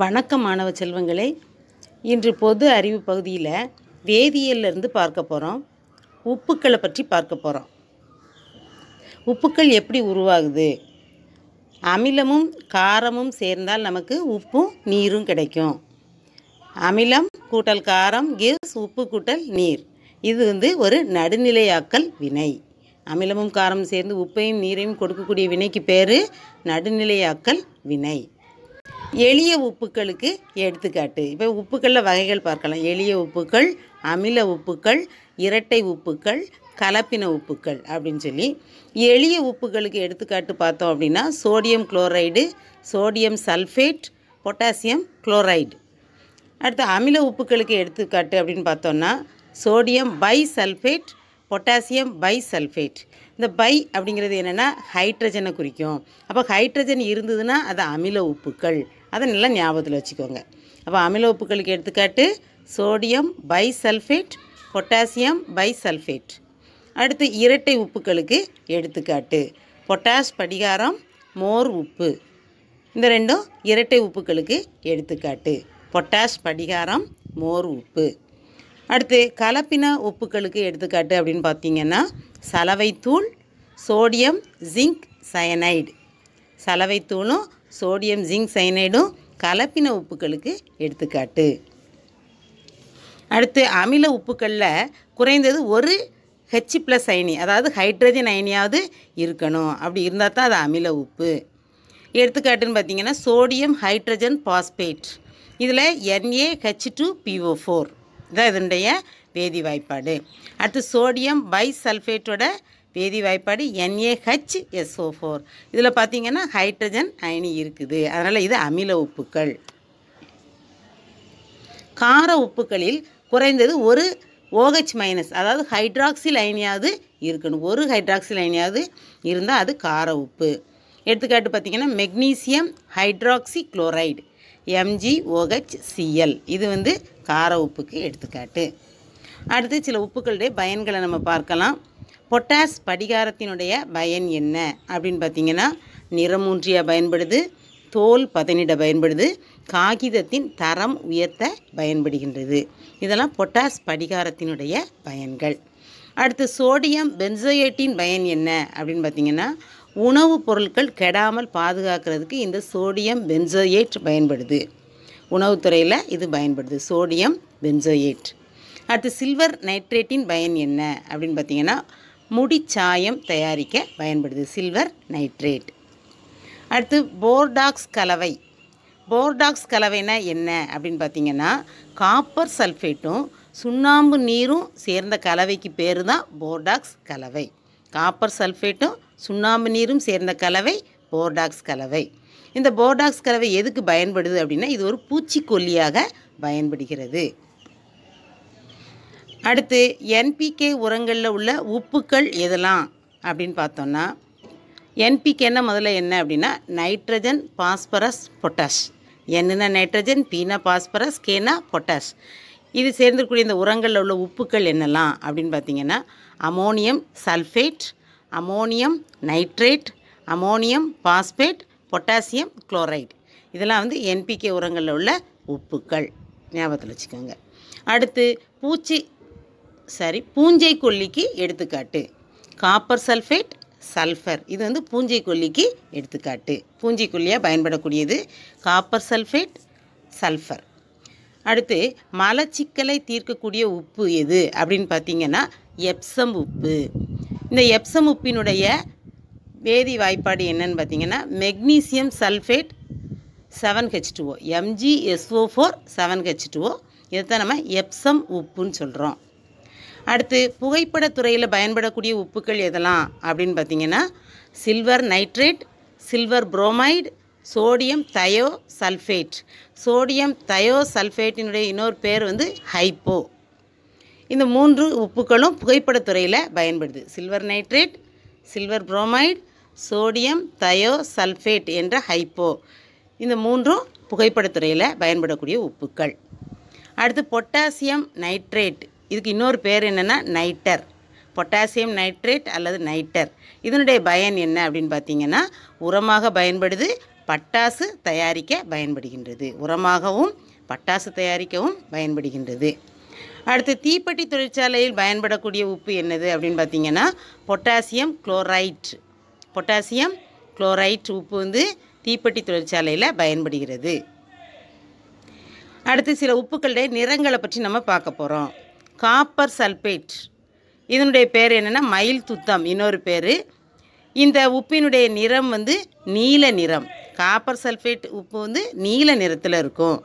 வணக்கம் மாணவ செல்வங்களே இன்று பொது அறிவு பகுதியில் இருந்து பார்க்க போகிறோம் உப்புக்களை பற்றி பார்க்க போகிறோம் உப்புக்கள் எப்படி உருவாகுது அமிலமும் காரமும் சேர்ந்தால் நமக்கு உப்பும் நீரும் கிடைக்கும் அமிலம் கூட்டல் காரம் கிவ்ஸ் உப்பு கூட்டல் நீர் இது வந்து ஒரு நடுநிலையாக்கல் வினை அமிலமும் காரம் சேர்ந்து உப்பையும் நீரையும் கொடுக்கக்கூடிய வினைக்கு பேர் நடுநிலையாக்கல் வினை எளிய உப்புக்களுக்கு எடுத்துக்காட்டு இப்போ உப்புக்களில் வகைகள் பார்க்கலாம் எளிய உப்புக்கள் அமில உப்புக்கள் இரட்டை உப்புக்கள் கலப்பின உப்புக்கள் அப்படின்னு சொல்லி எளிய உப்புகளுக்கு எடுத்துக்காட்டு பார்த்தோம் அப்படின்னா sodium chloride sodium sulphate potassium chloride அடுத்து அமில உப்புகளுக்கு எடுத்துக்காட்டு அப்படின்னு பார்த்தோன்னா sodium bisulphate potassium bisulphate இந்த பை அப்படிங்கிறது என்னென்னா ஹைட்ரஜனை குறிக்கும் அப்போ ஹைட்ரஜன் இருந்ததுன்னா அது அமில உப்புக்கள் அதை நல்லா ஞாபகத்தில் வச்சுக்கோங்க அப்போ அமில உப்புகளுக்கு எடுத்துக்காட்டு sodium bisulphate potassium bisulphate அடுத்து இரட்டை உப்புகளுக்கு எடுத்துக்காட்டு பொட்டாஷ் படிகாரம் மோர் உப்பு இந்த ரெண்டும் இரட்டை உப்புகளுக்கு எடுத்துக்காட்டு பொட்டாஷ் படிகாரம் மோர் உப்பு அடுத்து கலப்பின உப்புகளுக்கு எடுத்துக்காட்டு அப்படின்னு பார்த்தீங்கன்னா சலவைத்தூள் சோடியம் ஜிங்க் சயனைடு சலவைத்தூளும் சோடியம் ஜிங்க் சயனைடும் கலப்பின உப்புகளுக்கு எடுத்துக்காட்டு அடுத்து அமில உப்புக்களில் குறைந்தது ஒரு ஹெச் ப்ளஸ் அயனி அதாவது ஹைட்ரஜன் அயனியாவது இருக்கணும் அப்படி இருந்தால் தான் அது அமில உப்பு எடுத்துக்காட்டுன்னு பார்த்தீங்கன்னா சோடியம் ஹைட்ரஜன் பாஸ்பேட் இதில் என்ஏஹெச் டூ பிஓ ஃபோர் இதான் இதனுடைய வேதி வாய்ப்பாடு அடுத்து சோடியம் பை சல்ஃபேட்டோட வேதி வாய்ப்பாடு என்ஏஹெச் எஸ்ஓ ஃபோர் இதில் பார்த்தீங்கன்னா ஹைட்ரஜன் அயனி இருக்குது அதனால் இது அமில உப்புக்கள் கார உப்புகளில் குறைந்தது ஒரு ஓஹெச் மைனஸ் அதாவது ஹைட்ராக்சில் அயனியாவது இருக்கணும் ஒரு ஹைட்ராக்சில் அயனியாவது இருந்தால் அது கார உப்பு எடுத்துக்காட்டு பார்த்திங்கன்னா magnesium hydroxy chloride O H C L இது வந்து கார உப்புக்கு எடுத்துக்காட்டு அடுத்து சில உப்புக்களுடைய பயன்களை நம்ம பார்க்கலாம் பொட்டாஸ் படிகாரத்தினுடைய பயன் என்ன அப்படின்னு பார்த்தீங்கன்னா நிறமூன்றிய பயன்படுது தோல் பதனிட பயன்படுது காகிதத்தின் தரம் உயர்த்த பயன்படுகின்றது இதெல்லாம் பொட்டாஸ் படிகாரத்தினுடைய பயன்கள் அடுத்து சோடியம் பென்சோயேட்டின் பயன் என்ன அப்படின்னு பார்த்தீங்கன்னா உணவுப் பொருட்கள் கெடாமல் பாதுகாக்கிறதுக்கு இந்த சோடியம் பென்சோயேட் பயன்படுது உணவுத்துறையில் இது பயன்படுது சோடியம் பென்சோயேட் அடுத்து சில்வர் நைட்ரேட்டின் பயன் என்ன அப்படின்னு பார்த்தீங்கன்னா முடிச்சாயம் தயாரிக்க பயன்படுது சில்வர் நைட்ரேட் அடுத்து போர்டாக்ஸ் கலவை போர்டாக்ஸ் கலவைனா என்ன அப்படின்னு பார்த்தீங்கன்னா காப்பர் சல்ஃபேட்டும் சுண்ணாம்பு நீரும் சேர்ந்த கலவைக்கு பேர் தான் போர்டாக்ஸ் கலவை காப்பர் சல்ஃபேட்டும் சுண்ணாம்பு நீரும் சேர்ந்த கலவை போர்டாக்ஸ் கலவை இந்த போர்டாக்ஸ் கலவை எதுக்கு பயன்படுது அப்படின்னா இது ஒரு பூச்சிக்கொல்லியாக பயன்படுகிறது அடுத்து என்பிகே உரங்களில் உள்ள உப்புக்கள் எதெல்லாம் அப்படின்னு பார்த்தோம்னா என்பிகேன்னா முதல்ல என்ன அப்படின்னா நைட்ரஜன் பாஸ்பரஸ் பொட்டாஷ் என்னென்ன நைட்ரஜன் பீனா பாஸ்பரஸ் கேனா பொட்டாஷ் இது சேர்ந்துக்கூடிய இந்த உரங்களில் உள்ள உப்புக்கள் என்னெல்லாம் அப்படின்னு பார்த்தீங்கன்னா ammonium sulphate ammonium nitrate ammonium phosphate potassium chloride இதெல்லாம் வந்து என்பிகே உரங்களில் உள்ள உப்புக்கள் ஞாபகத்தில் வச்சுக்கோங்க அடுத்து பூச்சி சாரி பூஞ்சை கொல்லிக்கு எடுத்துக்காட்டு காப்பர் சல்ஃபேட் சல்ஃபர் இது வந்து பூஞ்சை கொல்லிக்கு எடுத்துக்காட்டு பூஞ்சை கொல்லியாக பயன்படக்கூடியது காப்பர் சல்ஃபேட் சல்ஃபர் அடுத்து மலச்சிக்கலை தீர்க்கக்கூடிய உப்பு எது அப்படின்னு பார்த்தீங்கன்னா எப்சம் உப்பு இந்த எப்சம் உப்பினுடைய வேதி வாய்ப்பாடு என்னன்னு பார்த்தீங்கன்னா magnesium sulphate seven H two O M G S O four seven H two O இதைத்தான் நம்ம எப்சம் உப்புன்னு சொல்கிறோம் அடுத்து புகைப்பட துறையில் பயன்படக்கூடிய உப்புக்கள் எதெல்லாம் அப்படின்னு பார்த்தீங்கன்னா silver nitrate silver bromide sodium thiosulphate sodium தயோ சல்ஃபேட்டினுடைய இன்னொரு பேர் வந்து ஹைப்போ இந்த மூன்று உப்புக்களும் புகைப்படத்துறையில் பயன்படுது silver nitrate silver bromide sodium thiosulphate என்ற ஹைப்போ இந்த மூன்றும் புகைப்படத்துறையில் பயன்படக்கூடிய உப்புக்கள் அடுத்து பொட்டாசியம் நைட்ரேட் இதுக்கு இன்னொரு பேர் என்னென்னா நைட்டர் பொட்டாசியம் நைட்ரேட் அல்லது நைட்டர் இதனுடைய பயன் என்ன அப்படின்னு பார்த்தீங்கன்னா உரமாக பயன்படுது பட்டாசு தயாரிக்க பயன்படுகின்றது உரமாகவும் பட்டாசு தயாரிக்கவும் பயன்படுகின்றது அடுத்து தீப்பெட்டி தொழிற்சாலையில் பயன்படக்கூடிய உப்பு என்னது அப்படின்னு பார்த்தீங்கன்னா பொட்டாசியம் குளோரைட் பொட்டாசியம் குளோரைட் உப்பு வந்து தீப்பெட்டி தொழிற்சாலையில் பயன்படுகிறது அடுத்து சில உப்புக்களுடைய நிறங்களை பற்றி நம்ம பார்க்க போகிறோம் காப்பர் சல்பேட் இதனுடைய பேர் என்னென்னா மயில் துத்தம் இன்னொரு பேர் இந்த உப்பினுடைய நிறம் வந்து நீல நிறம் காப்பர் சல்ஃபேட் உப்பு வந்து நீல நிறத்தில் இருக்கும்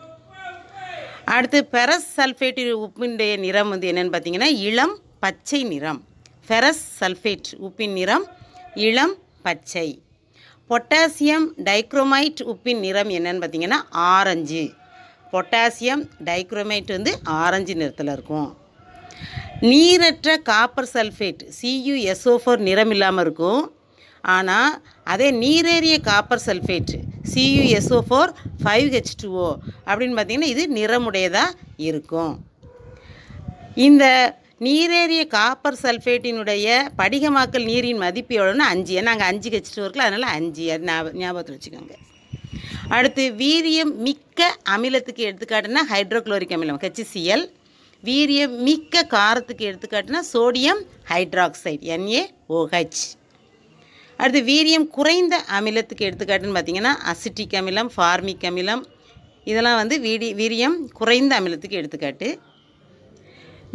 அடுத்து பெரஸ் சல்ஃபேட் உப்பினுடைய நிறம் வந்து என்னென்னு பார்த்தீங்கன்னா இளம் பச்சை நிறம் ஃபெரஸ் சல்ஃபேட் உப்பின் நிறம் இளம் பச்சை பொட்டாசியம் டைக்ரோமைட் உப்பின் நிறம் என்னன்னு பார்த்தீங்கன்னா ஆரஞ்சு பொட்டாசியம் டைக்ரோமைட் வந்து ஆரஞ்சு நிறத்தில் இருக்கும் நீரற்ற காப்பர் சல்ஃபேட் சியுஎஸ்ஓஃபோர் நிறம் இல்லாமல் இருக்கும் ஆனால் அதே நீரேறிய copper sulphate C U S O four five H two O அப்படின்னு பார்த்திங்கன்னா இது நிறமுடையதாக இருக்கும் இந்த நீரேறிய காப்பர் சல்ஃபேட்டினுடைய படிகமாக்கல் நீரின் மதிப்பு எவ்வளோன்னா அஞ்சு நாங்கள் அஞ்சு கச்சிட்டு வரல அதனால் அஞ்சு அது ஞாபகத்தில் வச்சுக்கோங்க அடுத்து வீரியம் மிக்க அமிலத்துக்கு எடுத்துக்காட்டுனா ஹைட்ரோக்ளோரிக் அமிலம் ஹெச்சிசிஎல் வீரியம் மிக்க காரத்துக்கு எடுத்துக்காட்டுனா சோடியம் ஹைட்ராக்சைடு ஓஹெச் அடுத்து வீரியம் குறைந்த அமிலத்துக்கு எடுத்துக்காட்டுன்னு பார்த்தீங்கன்னா அசிட்டிக் அமிலம் ஃபார்மிக் அமிலம் இதெல்லாம் வந்து வீடி வீரியம் குறைந்த அமிலத்துக்கு எடுத்துக்காட்டு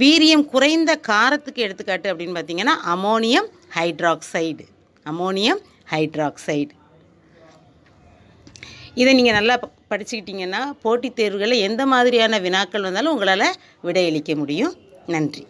வீரியம் குறைந்த காரத்துக்கு எடுத்துக்காட்டு அப்படின்னு பார்த்தீங்கன்னா அமோனியம் ஹைட்ராக்சைடு அமோனியம் ஹைட்ராக்சைடு இதை நீங்கள் நல்லா படிச்சுக்கிட்டிங்கன்னா போட்டித் தேர்வுகளில் எந்த மாதிரியான வினாக்கள் வந்தாலும் உங்களால் விடையளிக்க முடியும் நன்றி